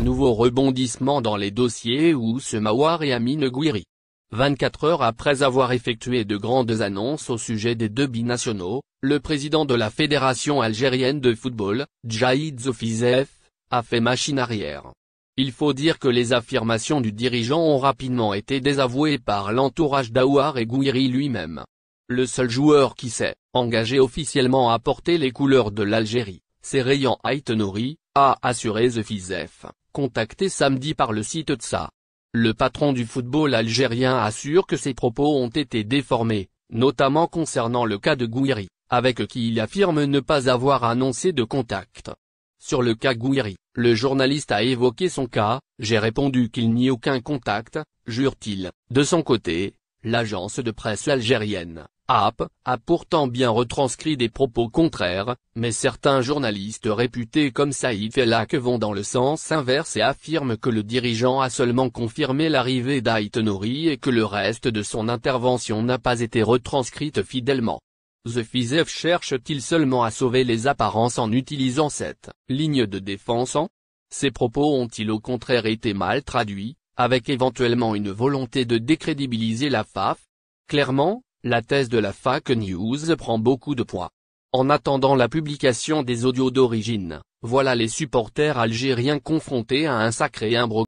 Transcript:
Nouveau rebondissement dans les dossiers où Mawar et Amine Gouiri. 24 heures après avoir effectué de grandes annonces au sujet des deux binationaux, le président de la Fédération algérienne de football, Jaïd Zofizef, a fait machine arrière. Il faut dire que les affirmations du dirigeant ont rapidement été désavouées par l'entourage d'Aouar et Gouiri lui-même. Le seul joueur qui s'est engagé officiellement à porter les couleurs de l'Algérie, c'est Rayan Aït Nouri, a assuré The contacté samedi par le site TSA. Le patron du football algérien assure que ses propos ont été déformés, notamment concernant le cas de Gouiri, avec qui il affirme ne pas avoir annoncé de contact. Sur le cas Gouiri, le journaliste a évoqué son cas, j'ai répondu qu'il n'y a aucun contact, jure-t-il. De son côté, l'agence de presse algérienne, App, a pourtant bien retranscrit des propos contraires, mais certains journalistes réputés comme Saïd Elak vont dans le sens inverse et affirment que le dirigeant a seulement confirmé l'arrivée d'Aït Nouri et que le reste de son intervention n'a pas été retranscrite fidèlement. The Fizef cherche-t-il seulement à sauver les apparences en utilisant cette ligne de défense en Ces propos ont-ils au contraire été mal traduits, avec éventuellement une volonté de décrédibiliser la FAF Clairement, la thèse de la FAC News prend beaucoup de poids. En attendant la publication des audios d'origine, voilà les supporters algériens confrontés à un sacré imbroglio.